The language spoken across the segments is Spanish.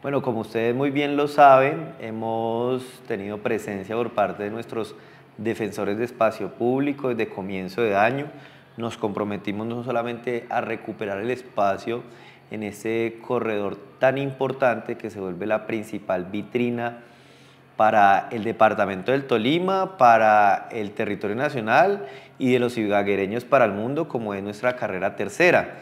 Bueno, como ustedes muy bien lo saben, hemos tenido presencia por parte de nuestros defensores de espacio público desde comienzo de año. Nos comprometimos no solamente a recuperar el espacio en ese corredor tan importante que se vuelve la principal vitrina para el departamento del Tolima, para el territorio nacional y de los ciudadguereños para el mundo, como es nuestra carrera tercera.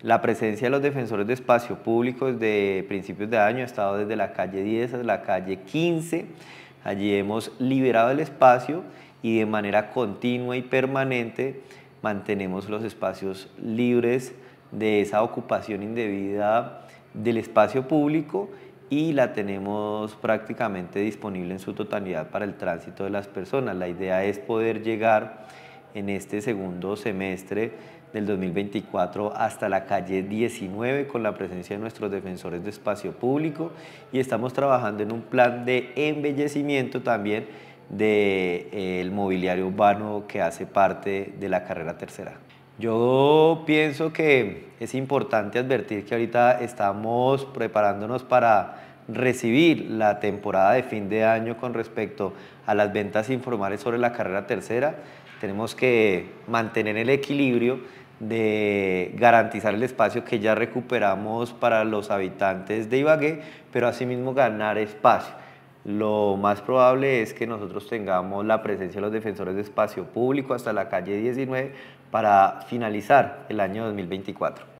La presencia de los defensores de espacio público desde principios de año ha estado desde la calle 10 hasta la calle 15. Allí hemos liberado el espacio y de manera continua y permanente mantenemos los espacios libres de esa ocupación indebida del espacio público y la tenemos prácticamente disponible en su totalidad para el tránsito de las personas. La idea es poder llegar en este segundo semestre del 2024 hasta la calle 19 con la presencia de nuestros defensores de espacio público y estamos trabajando en un plan de embellecimiento también del de, eh, el mobiliario urbano que hace parte de la carrera tercera. Yo pienso que es importante advertir que ahorita estamos preparándonos para recibir la temporada de fin de año con respecto a las ventas informales sobre la carrera tercera, tenemos que mantener el equilibrio de garantizar el espacio que ya recuperamos para los habitantes de Ibagué, pero asimismo ganar espacio. Lo más probable es que nosotros tengamos la presencia de los defensores de espacio público hasta la calle 19 para finalizar el año 2024.